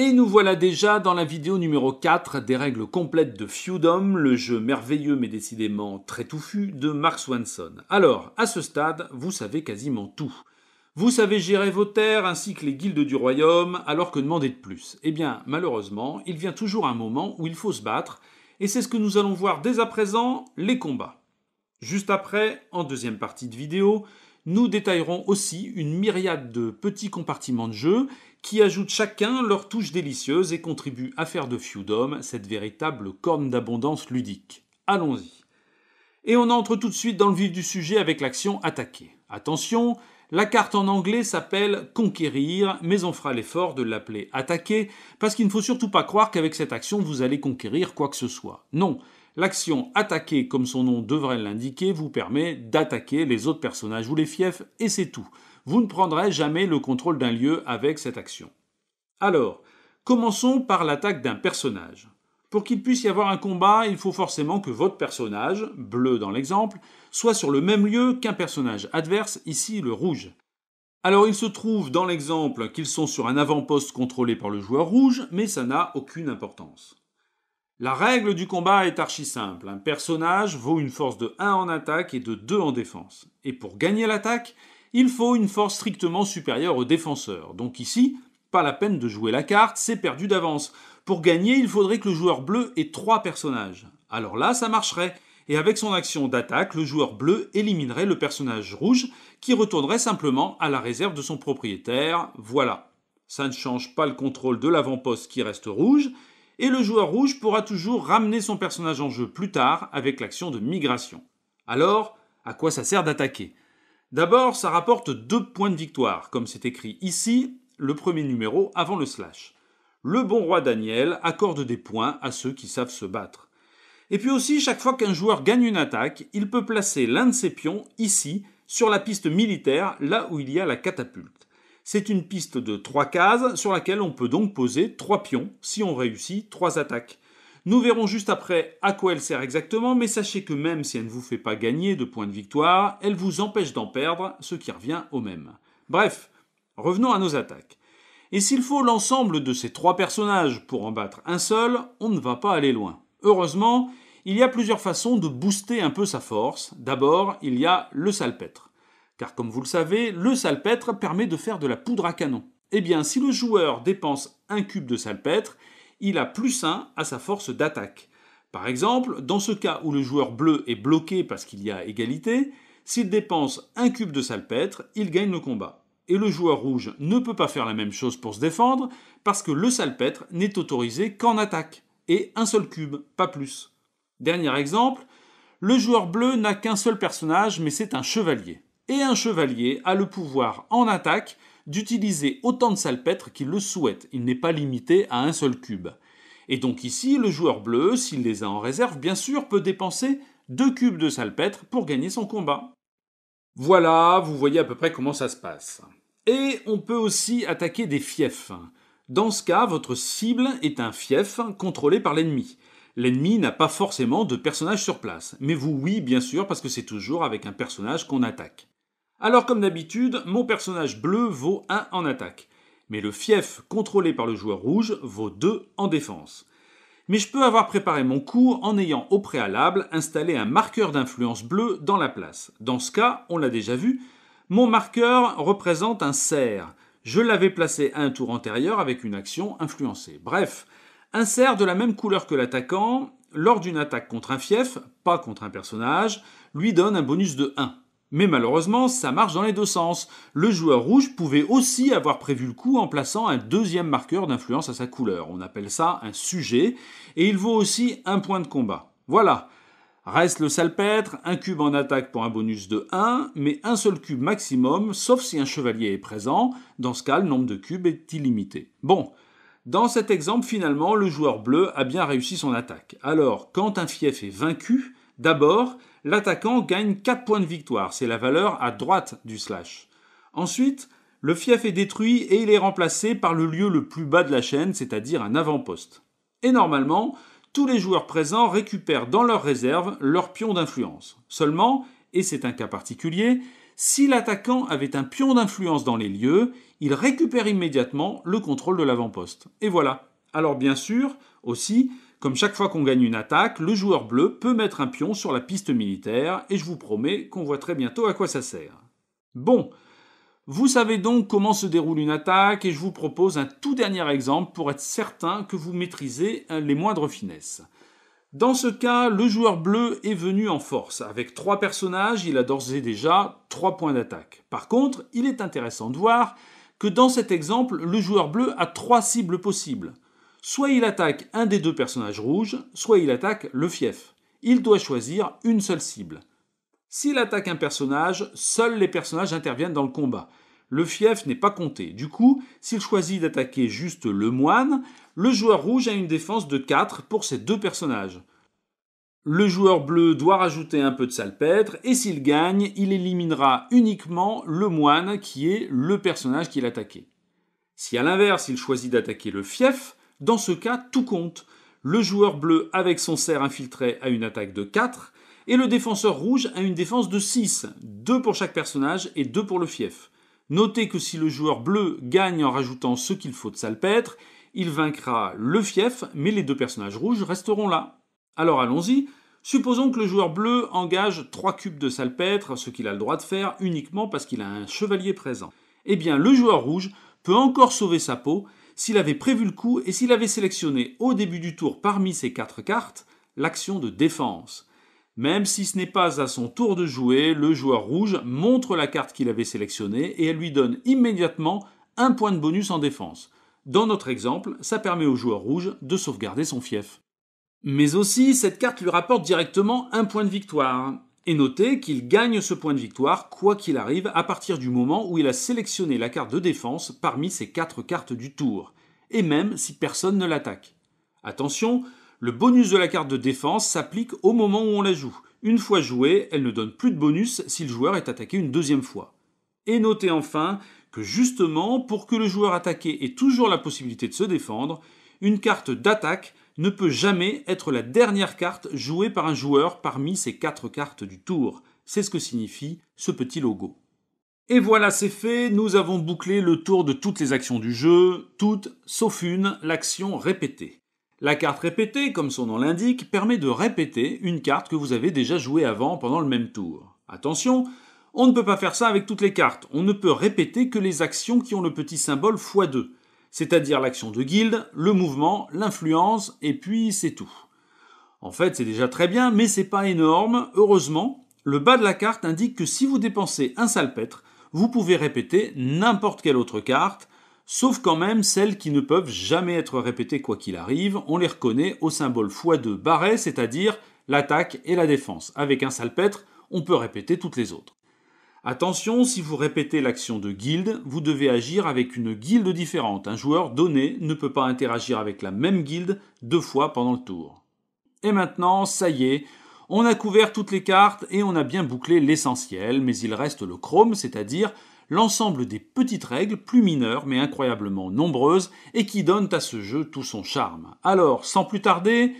Et nous voilà déjà dans la vidéo numéro 4 des règles complètes de Feudom, le jeu merveilleux mais décidément très touffu de Mark Swanson. Alors, à ce stade, vous savez quasiment tout. Vous savez gérer vos terres ainsi que les guildes du royaume, alors que demander de plus Eh bien, malheureusement, il vient toujours un moment où il faut se battre, et c'est ce que nous allons voir dès à présent, les combats. Juste après, en deuxième partie de vidéo, nous détaillerons aussi une myriade de petits compartiments de jeu qui ajoutent chacun leur touche délicieuse et contribuent à faire de Feudum » cette véritable corne d'abondance ludique. Allons-y. Et on entre tout de suite dans le vif du sujet avec l'action attaquer. Attention, la carte en anglais s'appelle conquérir, mais on fera l'effort de l'appeler attaquer, parce qu'il ne faut surtout pas croire qu'avec cette action vous allez conquérir quoi que ce soit. Non, l'action attaquer, comme son nom devrait l'indiquer, vous permet d'attaquer les autres personnages ou les fiefs, et c'est tout vous ne prendrez jamais le contrôle d'un lieu avec cette action. Alors, commençons par l'attaque d'un personnage. Pour qu'il puisse y avoir un combat, il faut forcément que votre personnage, bleu dans l'exemple, soit sur le même lieu qu'un personnage adverse, ici le rouge. Alors il se trouve dans l'exemple qu'ils sont sur un avant-poste contrôlé par le joueur rouge, mais ça n'a aucune importance. La règle du combat est archi simple. Un personnage vaut une force de 1 en attaque et de 2 en défense. Et pour gagner l'attaque, il faut une force strictement supérieure au défenseur. Donc ici, pas la peine de jouer la carte, c'est perdu d'avance. Pour gagner, il faudrait que le joueur bleu ait trois personnages. Alors là, ça marcherait. Et avec son action d'attaque, le joueur bleu éliminerait le personnage rouge qui retournerait simplement à la réserve de son propriétaire. Voilà. Ça ne change pas le contrôle de l'avant-poste qui reste rouge. Et le joueur rouge pourra toujours ramener son personnage en jeu plus tard avec l'action de migration. Alors, à quoi ça sert d'attaquer D'abord, ça rapporte deux points de victoire, comme c'est écrit ici, le premier numéro avant le slash. Le bon roi Daniel accorde des points à ceux qui savent se battre. Et puis aussi, chaque fois qu'un joueur gagne une attaque, il peut placer l'un de ses pions ici, sur la piste militaire, là où il y a la catapulte. C'est une piste de 3 cases sur laquelle on peut donc poser 3 pions si on réussit 3 attaques. Nous verrons juste après à quoi elle sert exactement, mais sachez que même si elle ne vous fait pas gagner de points de victoire, elle vous empêche d'en perdre, ce qui revient au même. Bref, revenons à nos attaques. Et s'il faut l'ensemble de ces trois personnages pour en battre un seul, on ne va pas aller loin. Heureusement, il y a plusieurs façons de booster un peu sa force. D'abord, il y a le salpêtre. Car comme vous le savez, le salpêtre permet de faire de la poudre à canon. Eh bien, si le joueur dépense un cube de salpêtre, il a plus 1 à sa force d'attaque. Par exemple, dans ce cas où le joueur bleu est bloqué parce qu'il y a égalité, s'il dépense un cube de salpêtre, il gagne le combat. Et le joueur rouge ne peut pas faire la même chose pour se défendre parce que le salpêtre n'est autorisé qu'en attaque, et un seul cube, pas plus. Dernier exemple, le joueur bleu n'a qu'un seul personnage mais c'est un chevalier. Et un chevalier a le pouvoir en attaque d'utiliser autant de salpêtres qu'il le souhaite, il n'est pas limité à un seul cube. Et donc ici, le joueur bleu, s'il les a en réserve, bien sûr, peut dépenser deux cubes de salpêtre pour gagner son combat. Voilà, vous voyez à peu près comment ça se passe. Et on peut aussi attaquer des fiefs. Dans ce cas, votre cible est un fief contrôlé par l'ennemi. L'ennemi n'a pas forcément de personnage sur place, mais vous oui bien sûr parce que c'est toujours avec un personnage qu'on attaque. Alors comme d'habitude, mon personnage bleu vaut 1 en attaque, mais le fief contrôlé par le joueur rouge vaut 2 en défense. Mais je peux avoir préparé mon coup en ayant au préalable installé un marqueur d'influence bleu dans la place. Dans ce cas, on l'a déjà vu, mon marqueur représente un cerf. Je l'avais placé à un tour antérieur avec une action influencée. Bref, un cerf de la même couleur que l'attaquant, lors d'une attaque contre un fief, pas contre un personnage, lui donne un bonus de 1. Mais malheureusement, ça marche dans les deux sens. Le joueur rouge pouvait aussi avoir prévu le coup en plaçant un deuxième marqueur d'influence à sa couleur. On appelle ça un sujet, et il vaut aussi un point de combat. Voilà. Reste le salpêtre, un cube en attaque pour un bonus de 1, mais un seul cube maximum, sauf si un chevalier est présent. Dans ce cas, le nombre de cubes est illimité. Bon, dans cet exemple, finalement, le joueur bleu a bien réussi son attaque. Alors, quand un fief est vaincu, d'abord, l'attaquant gagne 4 points de victoire, c'est la valeur à droite du slash. Ensuite, le fief est détruit et il est remplacé par le lieu le plus bas de la chaîne, c'est-à-dire un avant-poste. Et normalement, tous les joueurs présents récupèrent dans leur réserve leur pion d'influence. Seulement, et c'est un cas particulier, si l'attaquant avait un pion d'influence dans les lieux, il récupère immédiatement le contrôle de l'avant-poste. Et voilà. Alors bien sûr, aussi, comme chaque fois qu'on gagne une attaque, le joueur bleu peut mettre un pion sur la piste militaire, et je vous promets qu'on voit très bientôt à quoi ça sert. Bon, vous savez donc comment se déroule une attaque, et je vous propose un tout dernier exemple pour être certain que vous maîtrisez euh, les moindres finesses. Dans ce cas, le joueur bleu est venu en force. Avec trois personnages, il a d'ores et déjà trois points d'attaque. Par contre, il est intéressant de voir que dans cet exemple, le joueur bleu a trois cibles possibles. Soit il attaque un des deux personnages rouges, soit il attaque le fief. Il doit choisir une seule cible. S'il attaque un personnage, seuls les personnages interviennent dans le combat. Le fief n'est pas compté. Du coup, s'il choisit d'attaquer juste le moine, le joueur rouge a une défense de 4 pour ses deux personnages. Le joueur bleu doit rajouter un peu de salpêtre et s'il gagne, il éliminera uniquement le moine qui est le personnage qu'il attaquait. Si à l'inverse, il choisit d'attaquer le fief, dans ce cas, tout compte. Le joueur bleu avec son cerf infiltré a une attaque de 4 et le défenseur rouge a une défense de 6, 2 pour chaque personnage et 2 pour le fief. Notez que si le joueur bleu gagne en rajoutant ce qu'il faut de salpêtre, il vaincra le fief, mais les deux personnages rouges resteront là. Alors allons-y. Supposons que le joueur bleu engage 3 cubes de salpêtre, ce qu'il a le droit de faire uniquement parce qu'il a un chevalier présent. Eh bien, le joueur rouge peut encore sauver sa peau s'il avait prévu le coup et s'il avait sélectionné au début du tour parmi ses quatre cartes l'action de défense. Même si ce n'est pas à son tour de jouer, le joueur rouge montre la carte qu'il avait sélectionnée et elle lui donne immédiatement un point de bonus en défense. Dans notre exemple, ça permet au joueur rouge de sauvegarder son fief. Mais aussi, cette carte lui rapporte directement un point de victoire. Et notez qu'il gagne ce point de victoire, quoi qu'il arrive, à partir du moment où il a sélectionné la carte de défense parmi ses quatre cartes du tour, et même si personne ne l'attaque. Attention, le bonus de la carte de défense s'applique au moment où on la joue. Une fois jouée, elle ne donne plus de bonus si le joueur est attaqué une deuxième fois. Et notez enfin que justement, pour que le joueur attaqué ait toujours la possibilité de se défendre, une carte d'attaque ne peut jamais être la dernière carte jouée par un joueur parmi ces quatre cartes du tour. C'est ce que signifie ce petit logo. Et voilà, c'est fait, nous avons bouclé le tour de toutes les actions du jeu, toutes, sauf une, l'action répétée. La carte répétée, comme son nom l'indique, permet de répéter une carte que vous avez déjà jouée avant pendant le même tour. Attention, on ne peut pas faire ça avec toutes les cartes, on ne peut répéter que les actions qui ont le petit symbole x2 c'est-à-dire l'action de guilde, le mouvement, l'influence, et puis c'est tout. En fait, c'est déjà très bien, mais c'est pas énorme. Heureusement, le bas de la carte indique que si vous dépensez un salpêtre, vous pouvez répéter n'importe quelle autre carte, sauf quand même celles qui ne peuvent jamais être répétées quoi qu'il arrive. On les reconnaît au symbole x2 barré, c'est-à-dire l'attaque et la défense. Avec un salpêtre, on peut répéter toutes les autres. Attention, si vous répétez l'action de guilde, vous devez agir avec une guilde différente. Un joueur donné ne peut pas interagir avec la même guilde deux fois pendant le tour. Et maintenant, ça y est, on a couvert toutes les cartes et on a bien bouclé l'essentiel, mais il reste le chrome, c'est-à-dire l'ensemble des petites règles, plus mineures mais incroyablement nombreuses, et qui donnent à ce jeu tout son charme. Alors, sans plus tarder,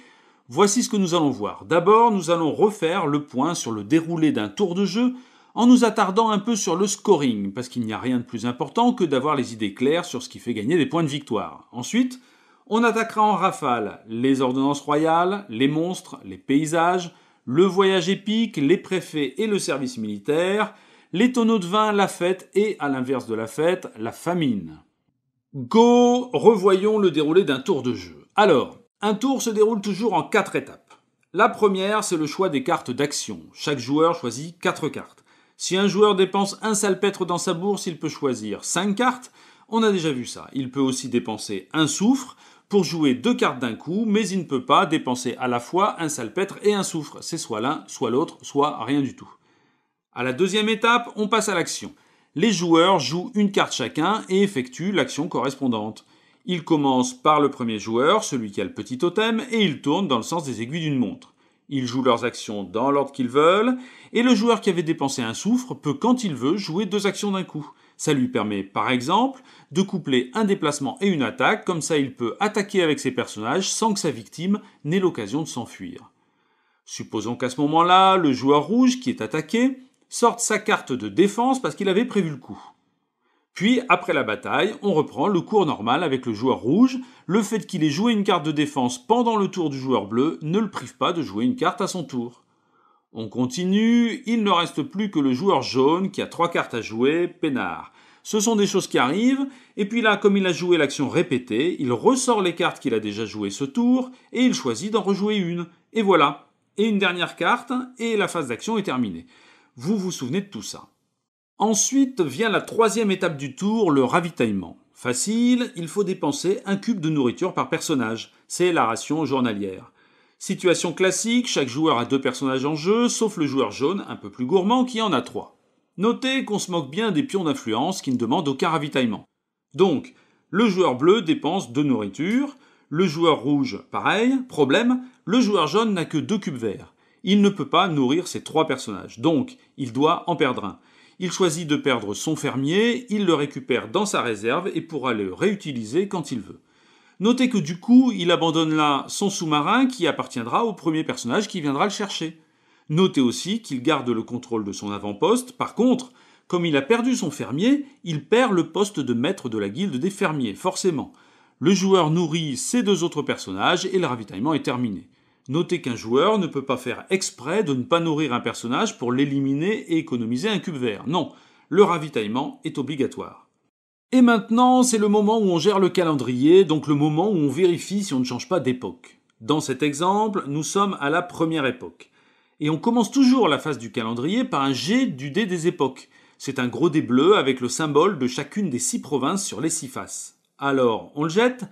voici ce que nous allons voir. D'abord, nous allons refaire le point sur le déroulé d'un tour de jeu en nous attardant un peu sur le scoring, parce qu'il n'y a rien de plus important que d'avoir les idées claires sur ce qui fait gagner des points de victoire. Ensuite, on attaquera en rafale les ordonnances royales, les monstres, les paysages, le voyage épique, les préfets et le service militaire, les tonneaux de vin, la fête et, à l'inverse de la fête, la famine. Go Revoyons le déroulé d'un tour de jeu. Alors, un tour se déroule toujours en quatre étapes. La première, c'est le choix des cartes d'action. Chaque joueur choisit quatre cartes. Si un joueur dépense un salpêtre dans sa bourse, il peut choisir 5 cartes. On a déjà vu ça. Il peut aussi dépenser un soufre pour jouer deux cartes d'un coup, mais il ne peut pas dépenser à la fois un salpêtre et un soufre. C'est soit l'un, soit l'autre, soit rien du tout. À la deuxième étape, on passe à l'action. Les joueurs jouent une carte chacun et effectuent l'action correspondante. Ils commencent par le premier joueur, celui qui a le petit totem, et ils tournent dans le sens des aiguilles d'une montre. Ils jouent leurs actions dans l'ordre qu'ils veulent, et le joueur qui avait dépensé un soufre peut, quand il veut, jouer deux actions d'un coup. Ça lui permet, par exemple, de coupler un déplacement et une attaque, comme ça il peut attaquer avec ses personnages sans que sa victime n'ait l'occasion de s'enfuir. Supposons qu'à ce moment-là, le joueur rouge qui est attaqué sorte sa carte de défense parce qu'il avait prévu le coup. Puis, après la bataille, on reprend le cours normal avec le joueur rouge. Le fait qu'il ait joué une carte de défense pendant le tour du joueur bleu ne le prive pas de jouer une carte à son tour. On continue, il ne reste plus que le joueur jaune qui a trois cartes à jouer, peinard. Ce sont des choses qui arrivent, et puis là, comme il a joué l'action répétée, il ressort les cartes qu'il a déjà jouées ce tour, et il choisit d'en rejouer une. Et voilà. Et une dernière carte, et la phase d'action est terminée. Vous vous souvenez de tout ça. Ensuite vient la troisième étape du tour, le ravitaillement. Facile, il faut dépenser un cube de nourriture par personnage. C'est la ration journalière. Situation classique, chaque joueur a deux personnages en jeu, sauf le joueur jaune, un peu plus gourmand, qui en a trois. Notez qu'on se moque bien des pions d'influence qui ne demandent aucun ravitaillement. Donc, le joueur bleu dépense deux nourritures, le joueur rouge, pareil, problème, le joueur jaune n'a que deux cubes verts. Il ne peut pas nourrir ses trois personnages, donc il doit en perdre un. Il choisit de perdre son fermier, il le récupère dans sa réserve et pourra le réutiliser quand il veut. Notez que du coup, il abandonne là son sous-marin qui appartiendra au premier personnage qui viendra le chercher. Notez aussi qu'il garde le contrôle de son avant-poste, par contre, comme il a perdu son fermier, il perd le poste de maître de la guilde des fermiers, forcément. Le joueur nourrit ses deux autres personnages et le ravitaillement est terminé. Notez qu'un joueur ne peut pas faire exprès de ne pas nourrir un personnage pour l'éliminer et économiser un cube vert. Non, le ravitaillement est obligatoire. Et maintenant, c'est le moment où on gère le calendrier, donc le moment où on vérifie si on ne change pas d'époque. Dans cet exemple, nous sommes à la première époque. Et on commence toujours la phase du calendrier par un jet du dé des époques. C'est un gros dé bleu avec le symbole de chacune des six provinces sur les six faces. Alors, on le jette,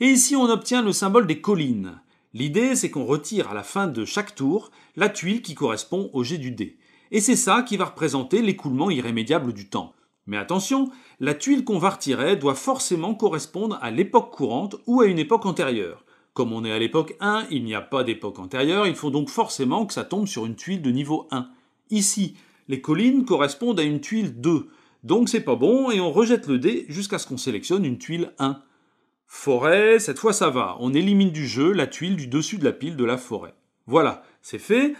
et ici on obtient le symbole des collines. L'idée, c'est qu'on retire à la fin de chaque tour la tuile qui correspond au jet du dé. Et c'est ça qui va représenter l'écoulement irrémédiable du temps. Mais attention, la tuile qu'on va retirer doit forcément correspondre à l'époque courante ou à une époque antérieure. Comme on est à l'époque 1, il n'y a pas d'époque antérieure, il faut donc forcément que ça tombe sur une tuile de niveau 1. Ici, les collines correspondent à une tuile 2, donc c'est pas bon et on rejette le dé jusqu'à ce qu'on sélectionne une tuile 1. Forêt, cette fois ça va, on élimine du jeu la tuile du dessus de la pile de la forêt. Voilà, c'est fait.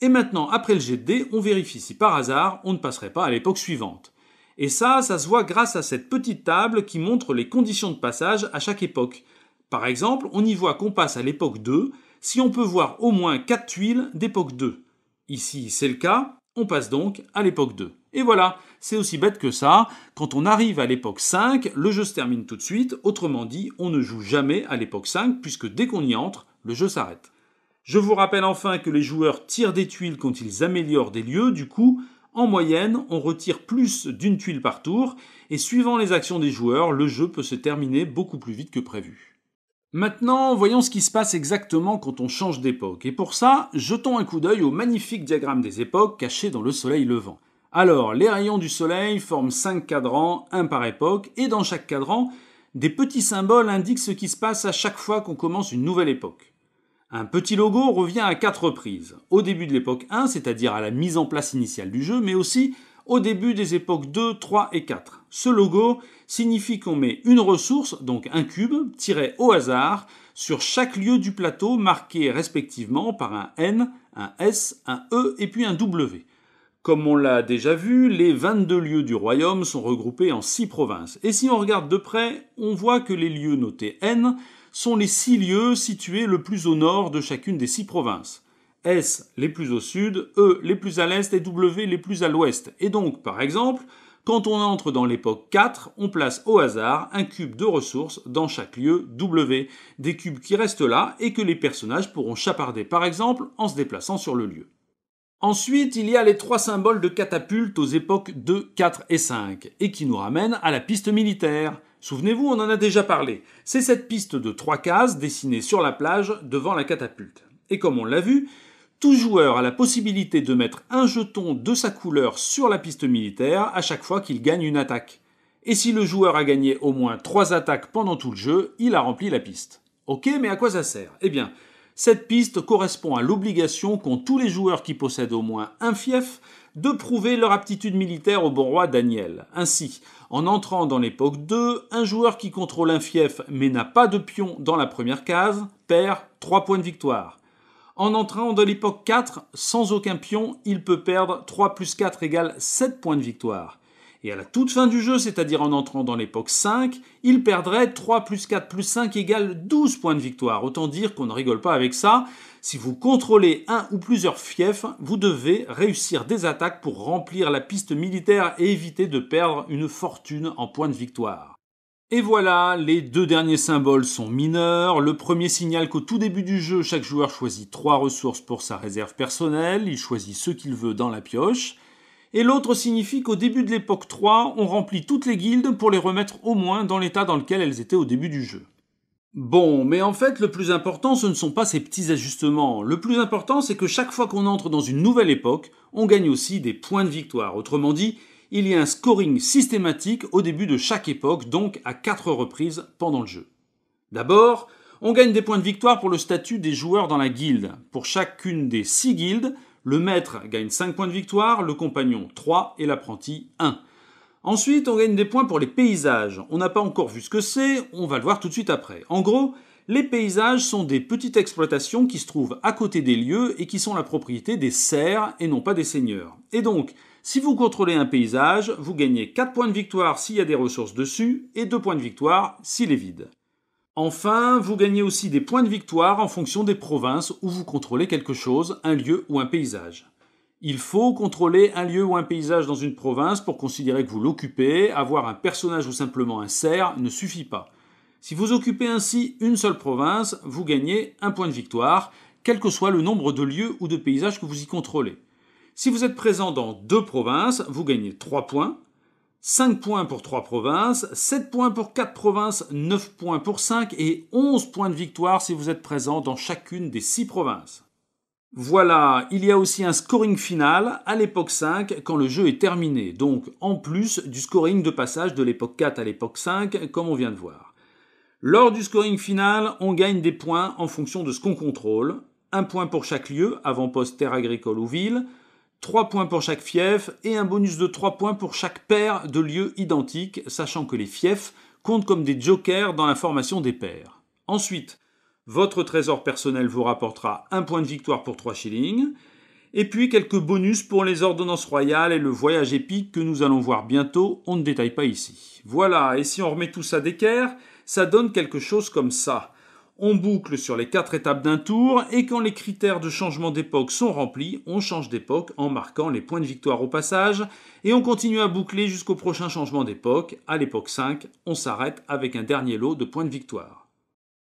Et maintenant, après le jet de dés, on vérifie si par hasard on ne passerait pas à l'époque suivante. Et ça, ça se voit grâce à cette petite table qui montre les conditions de passage à chaque époque. Par exemple, on y voit qu'on passe à l'époque 2 si on peut voir au moins 4 tuiles d'époque 2. Ici, c'est le cas, on passe donc à l'époque 2. Et voilà, c'est aussi bête que ça. Quand on arrive à l'époque 5, le jeu se termine tout de suite. Autrement dit, on ne joue jamais à l'époque 5 puisque dès qu'on y entre, le jeu s'arrête. Je vous rappelle enfin que les joueurs tirent des tuiles quand ils améliorent des lieux. Du coup, en moyenne, on retire plus d'une tuile par tour. Et suivant les actions des joueurs, le jeu peut se terminer beaucoup plus vite que prévu. Maintenant, voyons ce qui se passe exactement quand on change d'époque. Et pour ça, jetons un coup d'œil au magnifique diagramme des époques caché dans le soleil levant. Alors, les rayons du soleil forment 5 cadrans, un par époque, et dans chaque cadran, des petits symboles indiquent ce qui se passe à chaque fois qu'on commence une nouvelle époque. Un petit logo revient à quatre reprises, au début de l'époque 1, c'est-à-dire à la mise en place initiale du jeu, mais aussi au début des époques 2, 3 et 4. Ce logo signifie qu'on met une ressource, donc un cube, tiré au hasard, sur chaque lieu du plateau marqué respectivement par un N, un S, un E et puis un W. Comme on l'a déjà vu, les 22 lieux du royaume sont regroupés en 6 provinces. Et si on regarde de près, on voit que les lieux notés N sont les 6 lieux situés le plus au nord de chacune des 6 provinces. S les plus au sud, E les plus à l'est et W les plus à l'ouest. Et donc, par exemple, quand on entre dans l'époque 4, on place au hasard un cube de ressources dans chaque lieu W, des cubes qui restent là et que les personnages pourront chaparder par exemple en se déplaçant sur le lieu. Ensuite, il y a les trois symboles de catapulte aux époques 2, 4 et 5, et qui nous ramènent à la piste militaire. Souvenez-vous, on en a déjà parlé. C'est cette piste de trois cases dessinée sur la plage devant la catapulte. Et comme on l'a vu, tout joueur a la possibilité de mettre un jeton de sa couleur sur la piste militaire à chaque fois qu'il gagne une attaque. Et si le joueur a gagné au moins 3 attaques pendant tout le jeu, il a rempli la piste. Ok, mais à quoi ça sert Eh bien, cette piste correspond à l'obligation qu'ont tous les joueurs qui possèdent au moins un fief de prouver leur aptitude militaire au bon roi Daniel. Ainsi, en entrant dans l'époque 2, un joueur qui contrôle un fief mais n'a pas de pion dans la première case perd 3 points de victoire. En entrant dans l'époque 4, sans aucun pion, il peut perdre 3 plus 4 égale 7 points de victoire. Et à la toute fin du jeu, c'est-à-dire en entrant dans l'époque 5, il perdrait 3 plus 4 plus 5 égale 12 points de victoire. Autant dire qu'on ne rigole pas avec ça. Si vous contrôlez un ou plusieurs fiefs, vous devez réussir des attaques pour remplir la piste militaire et éviter de perdre une fortune en points de victoire. Et voilà, les deux derniers symboles sont mineurs. Le premier signale qu'au tout début du jeu, chaque joueur choisit trois ressources pour sa réserve personnelle, il choisit ce qu'il veut dans la pioche. Et l'autre signifie qu'au début de l'époque 3, on remplit toutes les guildes pour les remettre au moins dans l'état dans lequel elles étaient au début du jeu. Bon, mais en fait, le plus important, ce ne sont pas ces petits ajustements. Le plus important, c'est que chaque fois qu'on entre dans une nouvelle époque, on gagne aussi des points de victoire. Autrement dit, il y a un scoring systématique au début de chaque époque, donc à quatre reprises pendant le jeu. D'abord, on gagne des points de victoire pour le statut des joueurs dans la guilde. Pour chacune des six guildes, le maître gagne 5 points de victoire, le compagnon 3 et l'apprenti 1. Ensuite, on gagne des points pour les paysages. On n'a pas encore vu ce que c'est, on va le voir tout de suite après. En gros, les paysages sont des petites exploitations qui se trouvent à côté des lieux et qui sont la propriété des serfs et non pas des seigneurs. Et donc, si vous contrôlez un paysage, vous gagnez 4 points de victoire s'il y a des ressources dessus et 2 points de victoire s'il est vide. Enfin, vous gagnez aussi des points de victoire en fonction des provinces où vous contrôlez quelque chose, un lieu ou un paysage. Il faut contrôler un lieu ou un paysage dans une province pour considérer que vous l'occupez, avoir un personnage ou simplement un cerf ne suffit pas. Si vous occupez ainsi une seule province, vous gagnez un point de victoire, quel que soit le nombre de lieux ou de paysages que vous y contrôlez. Si vous êtes présent dans deux provinces, vous gagnez 3 points. 5 points pour 3 provinces, 7 points pour 4 provinces, 9 points pour 5 et 11 points de victoire si vous êtes présent dans chacune des 6 provinces. Voilà, il y a aussi un scoring final à l'époque 5 quand le jeu est terminé, donc en plus du scoring de passage de l'époque 4 à l'époque 5 comme on vient de voir. Lors du scoring final, on gagne des points en fonction de ce qu'on contrôle, un point pour chaque lieu, avant-poste, terre agricole ou ville, 3 points pour chaque fief et un bonus de 3 points pour chaque paire de lieux identiques, sachant que les fiefs comptent comme des jokers dans la formation des paires. Ensuite, votre trésor personnel vous rapportera un point de victoire pour 3 shillings, et puis quelques bonus pour les ordonnances royales et le voyage épique que nous allons voir bientôt, on ne détaille pas ici. Voilà, et si on remet tout ça d'équerre, ça donne quelque chose comme ça on boucle sur les quatre étapes d'un tour et quand les critères de changement d'époque sont remplis, on change d'époque en marquant les points de victoire au passage et on continue à boucler jusqu'au prochain changement d'époque. À l'époque 5, on s'arrête avec un dernier lot de points de victoire.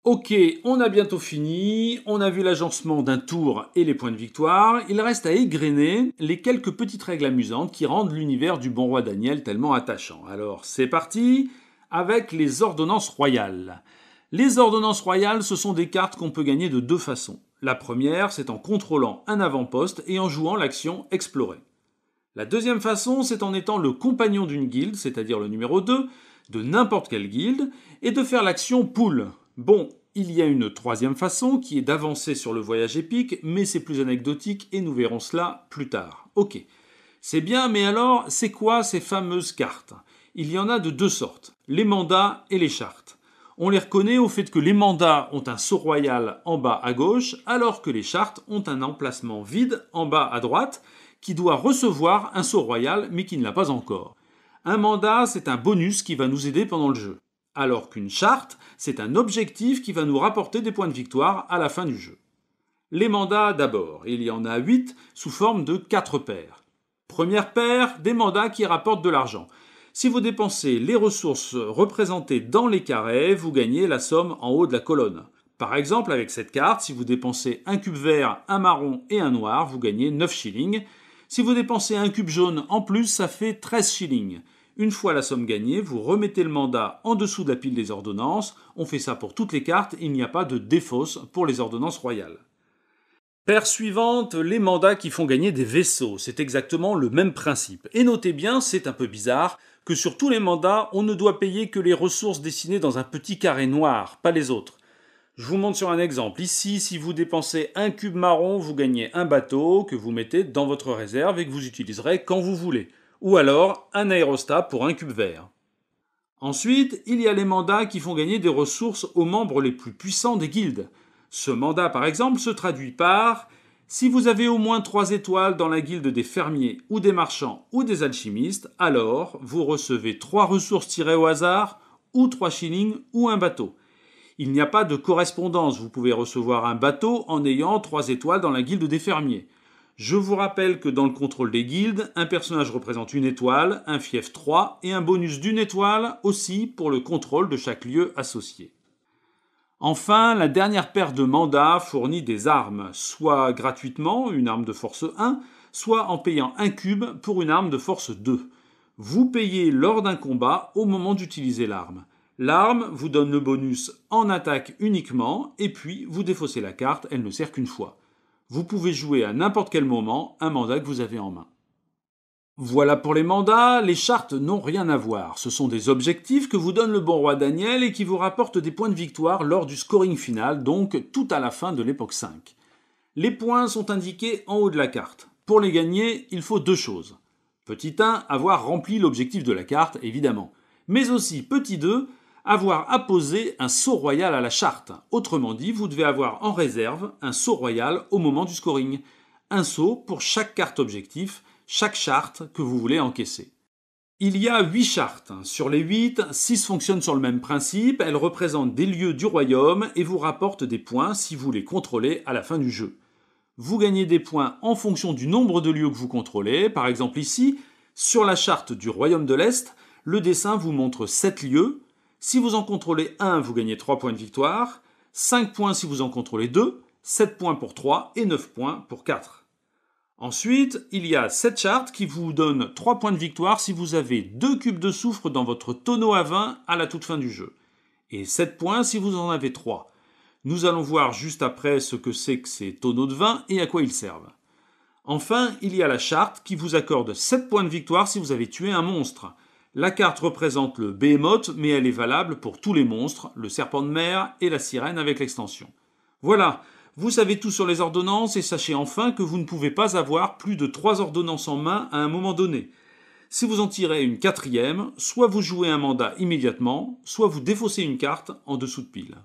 Ok, on a bientôt fini, on a vu l'agencement d'un tour et les points de victoire, il reste à égrener les quelques petites règles amusantes qui rendent l'univers du bon roi Daniel tellement attachant. Alors c'est parti avec les ordonnances royales. Les ordonnances royales, ce sont des cartes qu'on peut gagner de deux façons. La première, c'est en contrôlant un avant-poste et en jouant l'action Explorer. La deuxième façon, c'est en étant le compagnon d'une guilde, c'est-à-dire le numéro 2, de n'importe quelle guilde, et de faire l'action poule. Bon, il y a une troisième façon qui est d'avancer sur le voyage épique, mais c'est plus anecdotique et nous verrons cela plus tard. Ok, c'est bien, mais alors, c'est quoi ces fameuses cartes Il y en a de deux sortes, les mandats et les chartes. On les reconnaît au fait que les mandats ont un saut royal en bas à gauche, alors que les chartes ont un emplacement vide en bas à droite, qui doit recevoir un saut royal mais qui ne l'a pas encore. Un mandat, c'est un bonus qui va nous aider pendant le jeu, alors qu'une charte, c'est un objectif qui va nous rapporter des points de victoire à la fin du jeu. Les mandats d'abord, il y en a 8 sous forme de 4 paires. Première paire, des mandats qui rapportent de l'argent. Si vous dépensez les ressources représentées dans les carrés, vous gagnez la somme en haut de la colonne. Par exemple, avec cette carte, si vous dépensez un cube vert, un marron et un noir, vous gagnez 9 shillings. Si vous dépensez un cube jaune en plus, ça fait 13 shillings. Une fois la somme gagnée, vous remettez le mandat en dessous de la pile des ordonnances. On fait ça pour toutes les cartes, il n'y a pas de défausse pour les ordonnances royales. Paire suivante, les mandats qui font gagner des vaisseaux. C'est exactement le même principe. Et notez bien, c'est un peu bizarre, que sur tous les mandats, on ne doit payer que les ressources dessinées dans un petit carré noir, pas les autres. Je vous montre sur un exemple. Ici, si vous dépensez un cube marron, vous gagnez un bateau que vous mettez dans votre réserve et que vous utiliserez quand vous voulez. Ou alors un aérostat pour un cube vert. Ensuite, il y a les mandats qui font gagner des ressources aux membres les plus puissants des guildes. Ce mandat, par exemple, se traduit par si vous avez au moins 3 étoiles dans la guilde des fermiers ou des marchands ou des alchimistes, alors vous recevez 3 ressources tirées au hasard ou 3 shillings ou un bateau. Il n'y a pas de correspondance, vous pouvez recevoir un bateau en ayant 3 étoiles dans la guilde des fermiers. Je vous rappelle que dans le contrôle des guildes, un personnage représente une étoile, un fief 3 et un bonus d'une étoile aussi pour le contrôle de chaque lieu associé. Enfin, la dernière paire de mandats fournit des armes, soit gratuitement, une arme de force 1, soit en payant un cube pour une arme de force 2. Vous payez lors d'un combat au moment d'utiliser l'arme. L'arme vous donne le bonus en attaque uniquement, et puis vous défaussez la carte, elle ne sert qu'une fois. Vous pouvez jouer à n'importe quel moment un mandat que vous avez en main. Voilà pour les mandats, les chartes n'ont rien à voir. Ce sont des objectifs que vous donne le bon roi Daniel et qui vous rapportent des points de victoire lors du scoring final, donc tout à la fin de l'époque 5. Les points sont indiqués en haut de la carte. Pour les gagner, il faut deux choses. Petit 1, avoir rempli l'objectif de la carte, évidemment. Mais aussi, petit 2, avoir apposé un saut royal à la charte. Autrement dit, vous devez avoir en réserve un saut royal au moment du scoring. Un saut pour chaque carte objectif, chaque charte que vous voulez encaisser. Il y a huit chartes. Sur les huit, six fonctionnent sur le même principe. Elles représentent des lieux du royaume et vous rapportent des points si vous les contrôlez à la fin du jeu. Vous gagnez des points en fonction du nombre de lieux que vous contrôlez. Par exemple ici, sur la charte du royaume de l'Est, le dessin vous montre 7 lieux. Si vous en contrôlez un, vous gagnez 3 points de victoire, 5 points si vous en contrôlez 2, 7 points pour 3 et 9 points pour 4. Ensuite, il y a cette charte qui vous donne 3 points de victoire si vous avez 2 cubes de soufre dans votre tonneau à vin à la toute fin du jeu, et 7 points si vous en avez 3. Nous allons voir juste après ce que c'est que ces tonneaux de vin et à quoi ils servent. Enfin, il y a la charte qui vous accorde 7 points de victoire si vous avez tué un monstre. La carte représente le behemoth, mais elle est valable pour tous les monstres, le serpent de mer et la sirène avec l'extension. Voilà, vous savez tout sur les ordonnances et sachez enfin que vous ne pouvez pas avoir plus de trois ordonnances en main à un moment donné. Si vous en tirez une quatrième, soit vous jouez un mandat immédiatement, soit vous défaussez une carte en dessous de pile.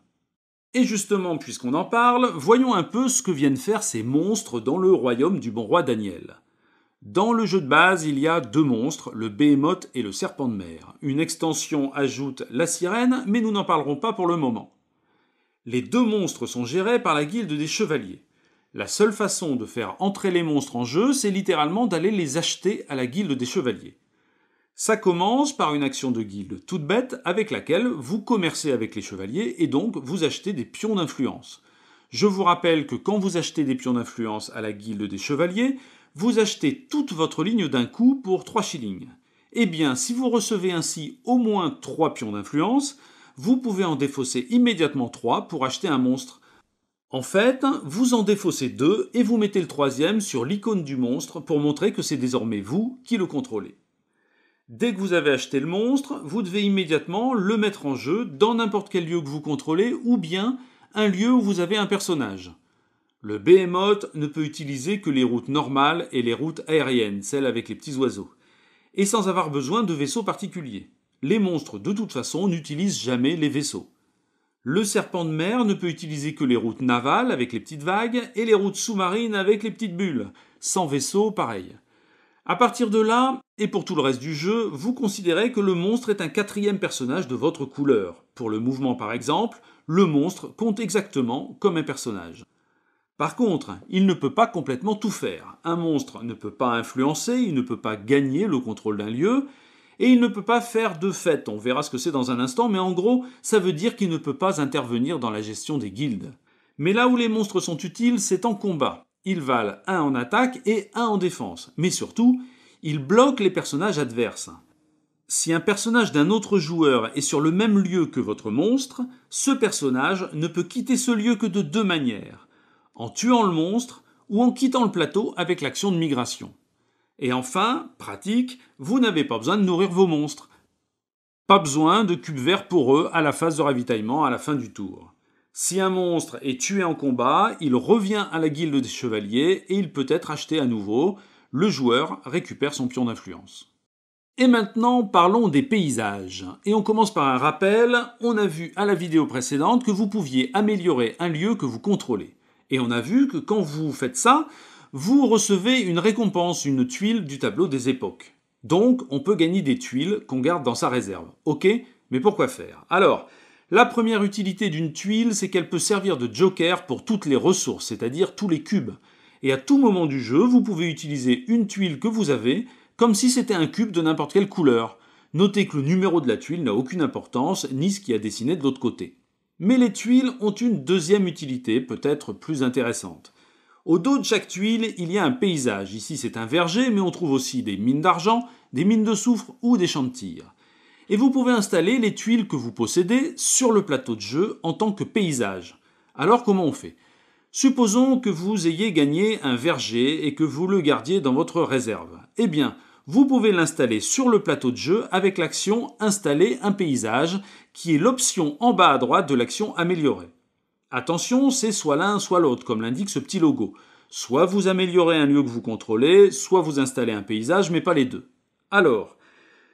Et justement, puisqu'on en parle, voyons un peu ce que viennent faire ces monstres dans le royaume du bon roi Daniel. Dans le jeu de base, il y a deux monstres, le Behemoth et le Serpent de mer. Une extension ajoute la sirène, mais nous n'en parlerons pas pour le moment les deux monstres sont gérés par la guilde des chevaliers. La seule façon de faire entrer les monstres en jeu, c'est littéralement d'aller les acheter à la guilde des chevaliers. Ça commence par une action de guilde toute bête avec laquelle vous commercez avec les chevaliers et donc vous achetez des pions d'influence. Je vous rappelle que quand vous achetez des pions d'influence à la guilde des chevaliers, vous achetez toute votre ligne d'un coup pour 3 shillings. Eh bien, si vous recevez ainsi au moins 3 pions d'influence, vous pouvez en défausser immédiatement 3 pour acheter un monstre. En fait, vous en défaussez 2 et vous mettez le troisième sur l'icône du monstre pour montrer que c'est désormais vous qui le contrôlez. Dès que vous avez acheté le monstre, vous devez immédiatement le mettre en jeu dans n'importe quel lieu que vous contrôlez ou bien un lieu où vous avez un personnage. Le behemoth ne peut utiliser que les routes normales et les routes aériennes, celles avec les petits oiseaux, et sans avoir besoin de vaisseaux particuliers. Les monstres, de toute façon, n'utilisent jamais les vaisseaux. Le serpent de mer ne peut utiliser que les routes navales avec les petites vagues et les routes sous-marines avec les petites bulles. Sans vaisseau, pareil. À partir de là, et pour tout le reste du jeu, vous considérez que le monstre est un quatrième personnage de votre couleur. Pour le mouvement par exemple, le monstre compte exactement comme un personnage. Par contre, il ne peut pas complètement tout faire. Un monstre ne peut pas influencer, il ne peut pas gagner le contrôle d'un lieu, et il ne peut pas faire de fête. On verra ce que c'est dans un instant, mais en gros, ça veut dire qu'il ne peut pas intervenir dans la gestion des guildes. Mais là où les monstres sont utiles, c'est en combat. Ils valent un en attaque et un en défense. Mais surtout, ils bloquent les personnages adverses. Si un personnage d'un autre joueur est sur le même lieu que votre monstre, ce personnage ne peut quitter ce lieu que de deux manières. En tuant le monstre ou en quittant le plateau avec l'action de migration. Et enfin, pratique, vous n'avez pas besoin de nourrir vos monstres. Pas besoin de cubes verts pour eux à la phase de ravitaillement à la fin du tour. Si un monstre est tué en combat, il revient à la guilde des chevaliers et il peut être acheté à nouveau. Le joueur récupère son pion d'influence. Et maintenant, parlons des paysages. Et on commence par un rappel. On a vu à la vidéo précédente que vous pouviez améliorer un lieu que vous contrôlez. Et on a vu que quand vous faites ça, vous recevez une récompense, une tuile du tableau des époques. Donc, on peut gagner des tuiles qu'on garde dans sa réserve. Ok, mais pourquoi faire Alors, la première utilité d'une tuile, c'est qu'elle peut servir de joker pour toutes les ressources, c'est-à-dire tous les cubes. Et à tout moment du jeu, vous pouvez utiliser une tuile que vous avez, comme si c'était un cube de n'importe quelle couleur. Notez que le numéro de la tuile n'a aucune importance, ni ce qui a dessiné de l'autre côté. Mais les tuiles ont une deuxième utilité, peut-être plus intéressante. Au dos de chaque tuile, il y a un paysage. Ici, c'est un verger, mais on trouve aussi des mines d'argent, des mines de soufre ou des champs de tir. Et vous pouvez installer les tuiles que vous possédez sur le plateau de jeu en tant que paysage. Alors comment on fait Supposons que vous ayez gagné un verger et que vous le gardiez dans votre réserve. Eh bien, vous pouvez l'installer sur le plateau de jeu avec l'action Installer un paysage, qui est l'option en bas à droite de l'action Améliorer. Attention, c'est soit l'un, soit l'autre, comme l'indique ce petit logo. Soit vous améliorez un lieu que vous contrôlez, soit vous installez un paysage, mais pas les deux. Alors,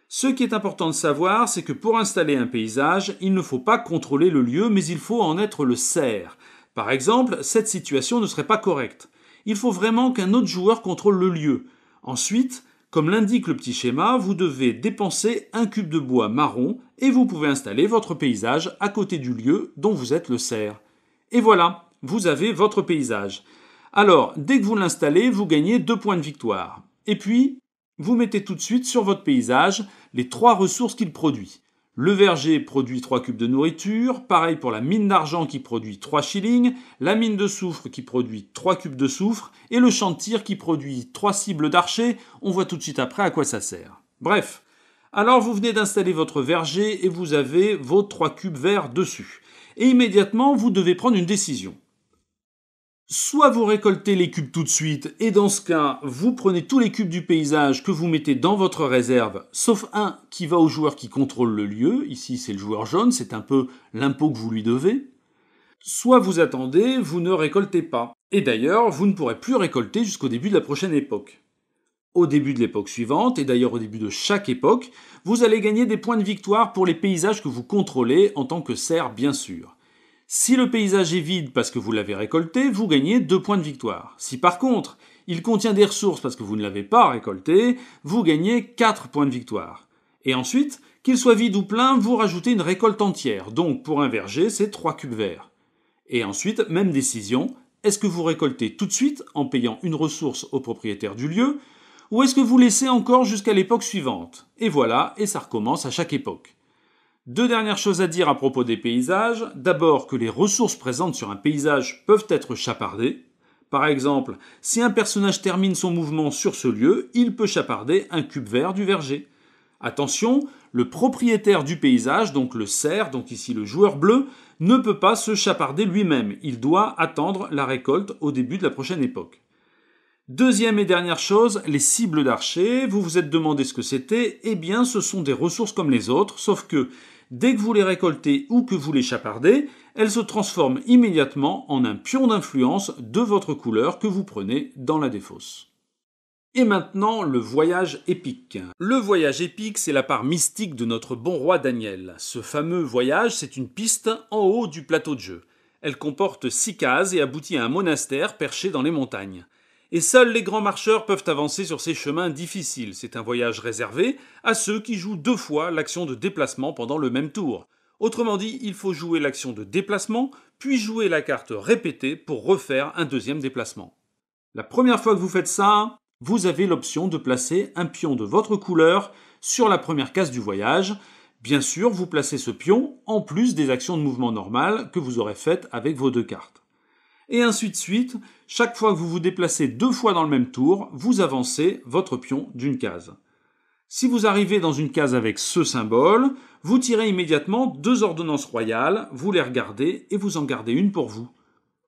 ce qui est important de savoir, c'est que pour installer un paysage, il ne faut pas contrôler le lieu, mais il faut en être le cerf. Par exemple, cette situation ne serait pas correcte. Il faut vraiment qu'un autre joueur contrôle le lieu. Ensuite, comme l'indique le petit schéma, vous devez dépenser un cube de bois marron et vous pouvez installer votre paysage à côté du lieu dont vous êtes le cerf. Et voilà, vous avez votre paysage. Alors, dès que vous l'installez, vous gagnez 2 points de victoire. Et puis, vous mettez tout de suite sur votre paysage les trois ressources qu'il produit. Le verger produit 3 cubes de nourriture, pareil pour la mine d'argent qui produit 3 shillings, la mine de soufre qui produit 3 cubes de soufre, et le chantier qui produit 3 cibles d'archers, on voit tout de suite après à quoi ça sert. Bref, alors vous venez d'installer votre verger et vous avez vos 3 cubes verts dessus et immédiatement vous devez prendre une décision. Soit vous récoltez les cubes tout de suite, et dans ce cas, vous prenez tous les cubes du paysage que vous mettez dans votre réserve, sauf un qui va au joueur qui contrôle le lieu, ici c'est le joueur jaune, c'est un peu l'impôt que vous lui devez. Soit vous attendez, vous ne récoltez pas, et d'ailleurs vous ne pourrez plus récolter jusqu'au début de la prochaine époque au début de l'époque suivante, et d'ailleurs au début de chaque époque, vous allez gagner des points de victoire pour les paysages que vous contrôlez en tant que serre, bien sûr. Si le paysage est vide parce que vous l'avez récolté, vous gagnez 2 points de victoire. Si par contre, il contient des ressources parce que vous ne l'avez pas récolté, vous gagnez 4 points de victoire. Et ensuite, qu'il soit vide ou plein, vous rajoutez une récolte entière, donc pour un verger, c'est 3 cubes verts. Et ensuite, même décision, est-ce que vous récoltez tout de suite en payant une ressource au propriétaire du lieu, ou est-ce que vous laissez encore jusqu'à l'époque suivante Et voilà, et ça recommence à chaque époque. Deux dernières choses à dire à propos des paysages. D'abord que les ressources présentes sur un paysage peuvent être chapardées. Par exemple, si un personnage termine son mouvement sur ce lieu, il peut chaparder un cube vert du verger. Attention, le propriétaire du paysage, donc le cerf, donc ici le joueur bleu, ne peut pas se chaparder lui-même. Il doit attendre la récolte au début de la prochaine époque. Deuxième et dernière chose, les cibles d'archers. Vous vous êtes demandé ce que c'était. Eh bien, ce sont des ressources comme les autres, sauf que dès que vous les récoltez ou que vous les chapardez, elles se transforment immédiatement en un pion d'influence de votre couleur que vous prenez dans la défausse. Et maintenant, le voyage épique. Le voyage épique, c'est la part mystique de notre bon roi Daniel. Ce fameux voyage, c'est une piste en haut du plateau de jeu. Elle comporte six cases et aboutit à un monastère perché dans les montagnes et seuls les grands marcheurs peuvent avancer sur ces chemins difficiles. C'est un voyage réservé à ceux qui jouent deux fois l'action de déplacement pendant le même tour. Autrement dit, il faut jouer l'action de déplacement, puis jouer la carte répétée pour refaire un deuxième déplacement. La première fois que vous faites ça, vous avez l'option de placer un pion de votre couleur sur la première case du voyage. Bien sûr, vous placez ce pion en plus des actions de mouvement normales que vous aurez faites avec vos deux cartes et ainsi de suite. Chaque fois que vous vous déplacez deux fois dans le même tour, vous avancez votre pion d'une case. Si vous arrivez dans une case avec ce symbole, vous tirez immédiatement deux ordonnances royales, vous les regardez et vous en gardez une pour vous.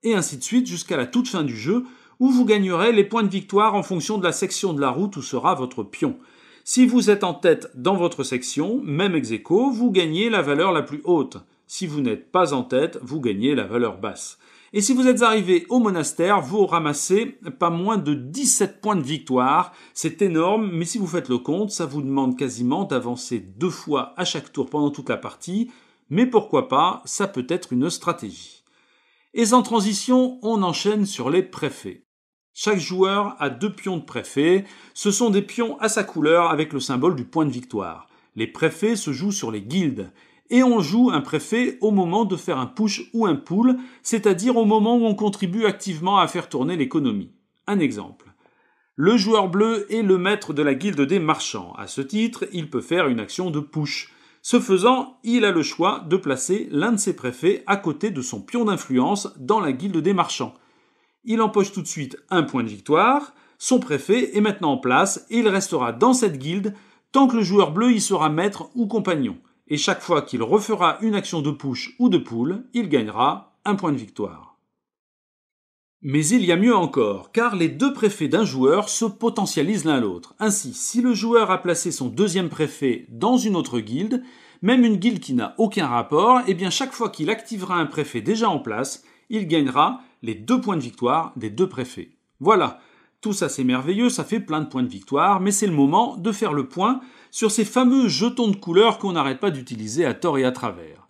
Et ainsi de suite jusqu'à la toute fin du jeu, où vous gagnerez les points de victoire en fonction de la section de la route où sera votre pion. Si vous êtes en tête dans votre section, même ex vous gagnez la valeur la plus haute. Si vous n'êtes pas en tête, vous gagnez la valeur basse. Et si vous êtes arrivé au monastère, vous ramassez pas moins de 17 points de victoire. C'est énorme, mais si vous faites le compte, ça vous demande quasiment d'avancer deux fois à chaque tour pendant toute la partie. Mais pourquoi pas, ça peut être une stratégie. Et en transition, on enchaîne sur les préfets. Chaque joueur a deux pions de préfet. Ce sont des pions à sa couleur avec le symbole du point de victoire. Les préfets se jouent sur les guildes et on joue un préfet au moment de faire un push ou un pull, c'est-à-dire au moment où on contribue activement à faire tourner l'économie. Un exemple. Le joueur bleu est le maître de la guilde des marchands. À ce titre, il peut faire une action de push. Ce faisant, il a le choix de placer l'un de ses préfets à côté de son pion d'influence dans la guilde des marchands. Il empoche tout de suite un point de victoire, son préfet est maintenant en place et il restera dans cette guilde tant que le joueur bleu y sera maître ou compagnon et chaque fois qu'il refera une action de push ou de pull, il gagnera un point de victoire. Mais il y a mieux encore, car les deux préfets d'un joueur se potentialisent l'un l'autre. Ainsi, si le joueur a placé son deuxième préfet dans une autre guilde, même une guilde qui n'a aucun rapport, et eh bien chaque fois qu'il activera un préfet déjà en place, il gagnera les deux points de victoire des deux préfets. Voilà, tout ça c'est merveilleux, ça fait plein de points de victoire, mais c'est le moment de faire le point sur ces fameux jetons de couleur qu'on n'arrête pas d'utiliser à tort et à travers.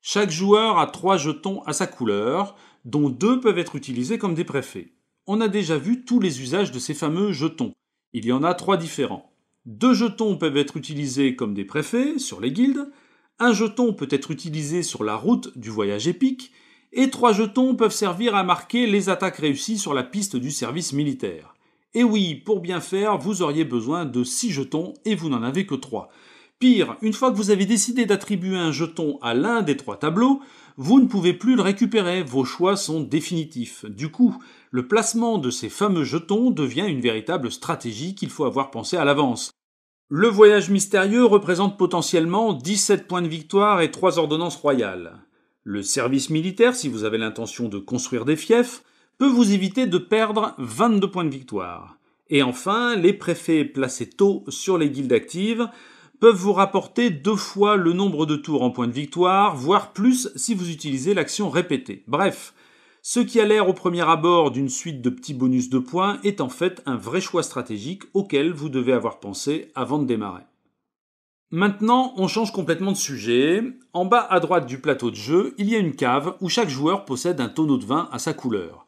Chaque joueur a trois jetons à sa couleur, dont deux peuvent être utilisés comme des préfets. On a déjà vu tous les usages de ces fameux jetons. Il y en a trois différents. Deux jetons peuvent être utilisés comme des préfets sur les guildes, un jeton peut être utilisé sur la route du voyage épique, et trois jetons peuvent servir à marquer les attaques réussies sur la piste du service militaire. Et oui, pour bien faire, vous auriez besoin de 6 jetons et vous n'en avez que 3. Pire, une fois que vous avez décidé d'attribuer un jeton à l'un des trois tableaux, vous ne pouvez plus le récupérer, vos choix sont définitifs. Du coup, le placement de ces fameux jetons devient une véritable stratégie qu'il faut avoir pensé à l'avance. Le voyage mystérieux représente potentiellement 17 points de victoire et 3 ordonnances royales. Le service militaire, si vous avez l'intention de construire des fiefs, peut vous éviter de perdre 22 points de victoire. Et enfin, les préfets placés tôt sur les guildes actives peuvent vous rapporter deux fois le nombre de tours en points de victoire, voire plus si vous utilisez l'action répétée. Bref, ce qui a l'air au premier abord d'une suite de petits bonus de points est en fait un vrai choix stratégique auquel vous devez avoir pensé avant de démarrer. Maintenant, on change complètement de sujet. En bas à droite du plateau de jeu, il y a une cave où chaque joueur possède un tonneau de vin à sa couleur.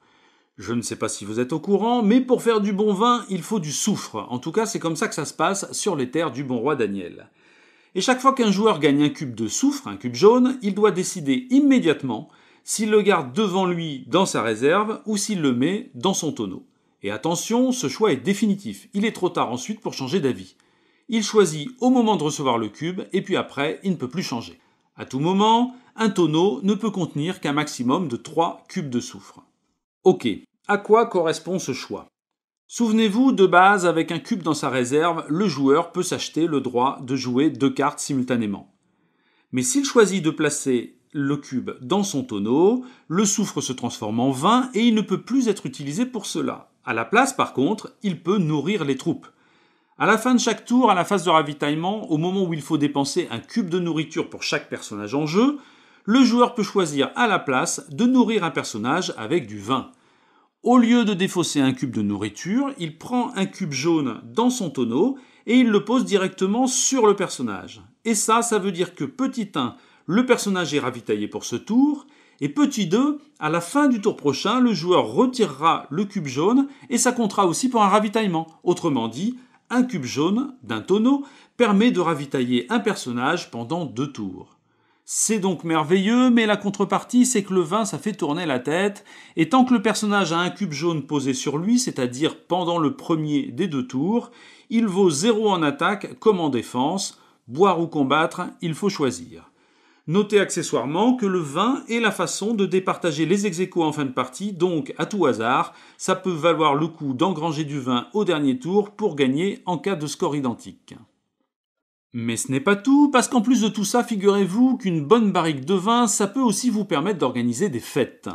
Je ne sais pas si vous êtes au courant, mais pour faire du bon vin, il faut du soufre. En tout cas, c'est comme ça que ça se passe sur les terres du bon roi Daniel. Et chaque fois qu'un joueur gagne un cube de soufre, un cube jaune, il doit décider immédiatement s'il le garde devant lui dans sa réserve ou s'il le met dans son tonneau. Et attention, ce choix est définitif, il est trop tard ensuite pour changer d'avis. Il choisit au moment de recevoir le cube et puis après, il ne peut plus changer. À tout moment, un tonneau ne peut contenir qu'un maximum de 3 cubes de soufre. Ok, à quoi correspond ce choix Souvenez-vous, de base, avec un cube dans sa réserve, le joueur peut s'acheter le droit de jouer deux cartes simultanément. Mais s'il choisit de placer le cube dans son tonneau, le soufre se transforme en vin et il ne peut plus être utilisé pour cela. À la place, par contre, il peut nourrir les troupes. À la fin de chaque tour, à la phase de ravitaillement, au moment où il faut dépenser un cube de nourriture pour chaque personnage en jeu, le joueur peut choisir à la place de nourrir un personnage avec du vin. Au lieu de défausser un cube de nourriture, il prend un cube jaune dans son tonneau et il le pose directement sur le personnage. Et ça, ça veut dire que petit 1, le personnage est ravitaillé pour ce tour, et petit 2, à la fin du tour prochain, le joueur retirera le cube jaune et ça comptera aussi pour un ravitaillement. Autrement dit, un cube jaune d'un tonneau permet de ravitailler un personnage pendant deux tours. C'est donc merveilleux, mais la contrepartie, c'est que le vin, ça fait tourner la tête, et tant que le personnage a un cube jaune posé sur lui, c'est-à-dire pendant le premier des deux tours, il vaut zéro en attaque comme en défense, boire ou combattre, il faut choisir. Notez accessoirement que le vin est la façon de départager les ex en fin de partie, donc à tout hasard, ça peut valoir le coup d'engranger du vin au dernier tour pour gagner en cas de score identique. Mais ce n'est pas tout, parce qu'en plus de tout ça, figurez-vous qu'une bonne barrique de vin, ça peut aussi vous permettre d'organiser des fêtes.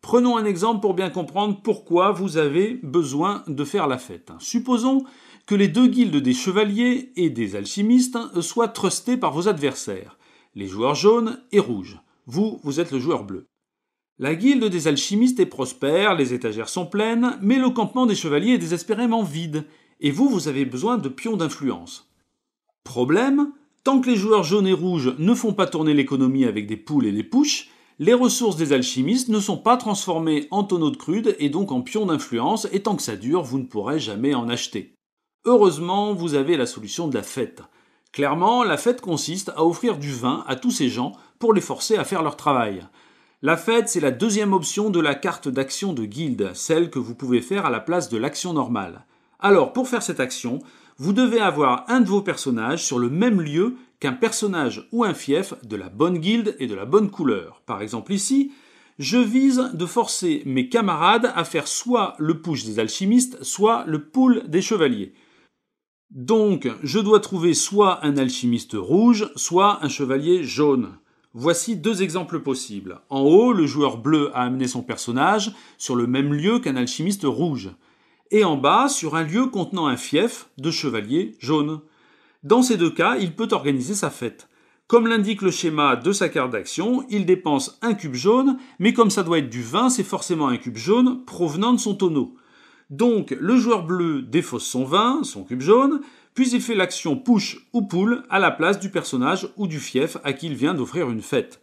Prenons un exemple pour bien comprendre pourquoi vous avez besoin de faire la fête. Supposons que les deux guildes des chevaliers et des alchimistes soient trustées par vos adversaires, les joueurs jaunes et rouges. Vous, vous êtes le joueur bleu. La guilde des alchimistes est prospère, les étagères sont pleines, mais le campement des chevaliers est désespérément vide, et vous, vous avez besoin de pions d'influence. Problème, tant que les joueurs jaunes et rouges ne font pas tourner l'économie avec des poules et des pouches, les ressources des alchimistes ne sont pas transformées en tonneaux de crude et donc en pions d'influence, et tant que ça dure, vous ne pourrez jamais en acheter. Heureusement, vous avez la solution de la fête. Clairement, la fête consiste à offrir du vin à tous ces gens pour les forcer à faire leur travail. La fête, c'est la deuxième option de la carte d'action de guilde, celle que vous pouvez faire à la place de l'action normale. Alors, pour faire cette action, vous devez avoir un de vos personnages sur le même lieu qu'un personnage ou un fief de la bonne guilde et de la bonne couleur. Par exemple ici, je vise de forcer mes camarades à faire soit le push des alchimistes, soit le pull des chevaliers. Donc, je dois trouver soit un alchimiste rouge, soit un chevalier jaune. Voici deux exemples possibles. En haut, le joueur bleu a amené son personnage sur le même lieu qu'un alchimiste rouge et en bas sur un lieu contenant un fief de chevalier jaune. Dans ces deux cas, il peut organiser sa fête. Comme l'indique le schéma de sa carte d'action, il dépense un cube jaune, mais comme ça doit être du vin, c'est forcément un cube jaune provenant de son tonneau. Donc le joueur bleu défausse son vin, son cube jaune, puis il fait l'action push ou pull à la place du personnage ou du fief à qui il vient d'offrir une fête.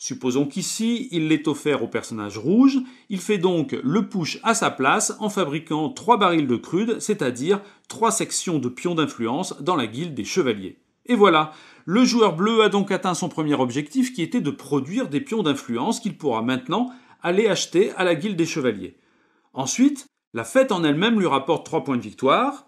Supposons qu'ici, il l'ait offert au personnage rouge, il fait donc le push à sa place en fabriquant 3 barils de crude, c'est-à-dire 3 sections de pions d'influence dans la guilde des chevaliers. Et voilà, le joueur bleu a donc atteint son premier objectif qui était de produire des pions d'influence qu'il pourra maintenant aller acheter à la guilde des chevaliers. Ensuite, la fête en elle-même lui rapporte 3 points de victoire,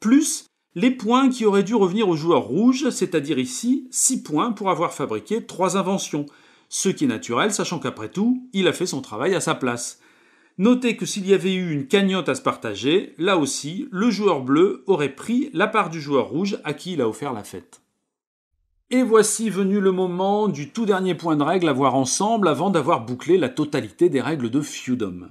plus les points qui auraient dû revenir au joueur rouge, c'est-à-dire ici 6 points pour avoir fabriqué 3 inventions ce qui est naturel, sachant qu'après tout, il a fait son travail à sa place. Notez que s'il y avait eu une cagnotte à se partager, là aussi, le joueur bleu aurait pris la part du joueur rouge à qui il a offert la fête. Et voici venu le moment du tout dernier point de règle à voir ensemble avant d'avoir bouclé la totalité des règles de Feudum.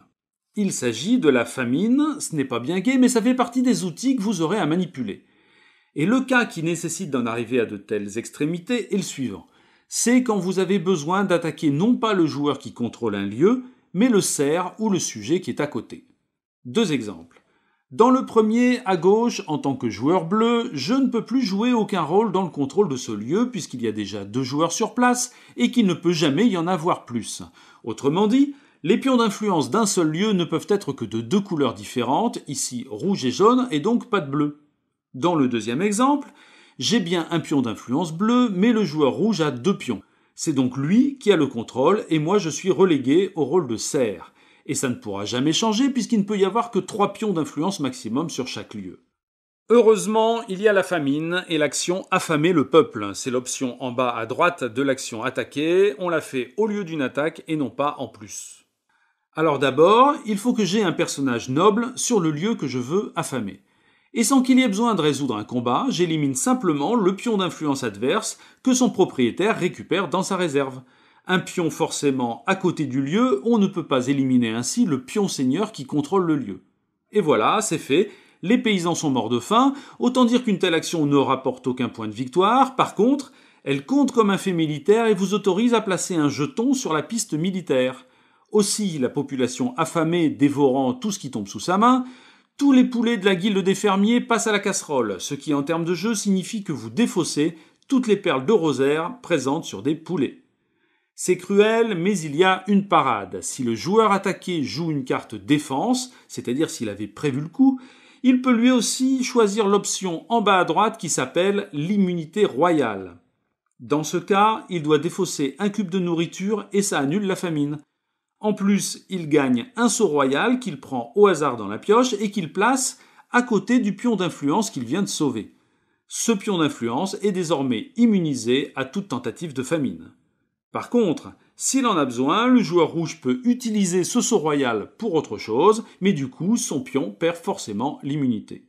Il s'agit de la famine, ce n'est pas bien gai, mais ça fait partie des outils que vous aurez à manipuler. Et le cas qui nécessite d'en arriver à de telles extrémités est le suivant c'est quand vous avez besoin d'attaquer non pas le joueur qui contrôle un lieu, mais le cerf ou le sujet qui est à côté. Deux exemples. Dans le premier, à gauche, en tant que joueur bleu, je ne peux plus jouer aucun rôle dans le contrôle de ce lieu puisqu'il y a déjà deux joueurs sur place et qu'il ne peut jamais y en avoir plus. Autrement dit, les pions d'influence d'un seul lieu ne peuvent être que de deux couleurs différentes, ici rouge et jaune, et donc pas de bleu. Dans le deuxième exemple, j'ai bien un pion d'influence bleu, mais le joueur rouge a deux pions. C'est donc lui qui a le contrôle et moi je suis relégué au rôle de serre. Et ça ne pourra jamais changer puisqu'il ne peut y avoir que trois pions d'influence maximum sur chaque lieu. Heureusement, il y a la famine et l'action affamer le peuple. C'est l'option en bas à droite de l'action attaquer. On la fait au lieu d'une attaque et non pas en plus. Alors d'abord, il faut que j'ai un personnage noble sur le lieu que je veux affamer et sans qu'il y ait besoin de résoudre un combat, j'élimine simplement le pion d'influence adverse que son propriétaire récupère dans sa réserve. Un pion forcément à côté du lieu, on ne peut pas éliminer ainsi le pion seigneur qui contrôle le lieu. Et voilà, c'est fait, les paysans sont morts de faim, autant dire qu'une telle action ne rapporte aucun point de victoire, par contre, elle compte comme un fait militaire et vous autorise à placer un jeton sur la piste militaire. Aussi, la population affamée dévorant tout ce qui tombe sous sa main, tous les poulets de la guilde des fermiers passent à la casserole, ce qui en termes de jeu signifie que vous défaussez toutes les perles de rosaire présentes sur des poulets. C'est cruel, mais il y a une parade. Si le joueur attaqué joue une carte défense, c'est-à-dire s'il avait prévu le coup, il peut lui aussi choisir l'option en bas à droite qui s'appelle l'immunité royale. Dans ce cas, il doit défausser un cube de nourriture et ça annule la famine. En plus, il gagne un saut royal qu'il prend au hasard dans la pioche et qu'il place à côté du pion d'influence qu'il vient de sauver. Ce pion d'influence est désormais immunisé à toute tentative de famine. Par contre, s'il en a besoin, le joueur rouge peut utiliser ce saut royal pour autre chose, mais du coup, son pion perd forcément l'immunité.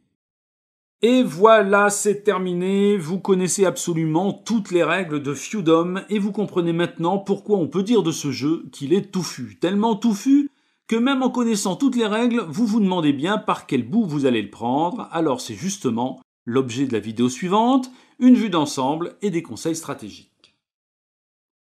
Et voilà, c'est terminé. Vous connaissez absolument toutes les règles de Feudum et vous comprenez maintenant pourquoi on peut dire de ce jeu qu'il est touffu. Tellement touffu que même en connaissant toutes les règles, vous vous demandez bien par quel bout vous allez le prendre. Alors c'est justement l'objet de la vidéo suivante, une vue d'ensemble et des conseils stratégiques.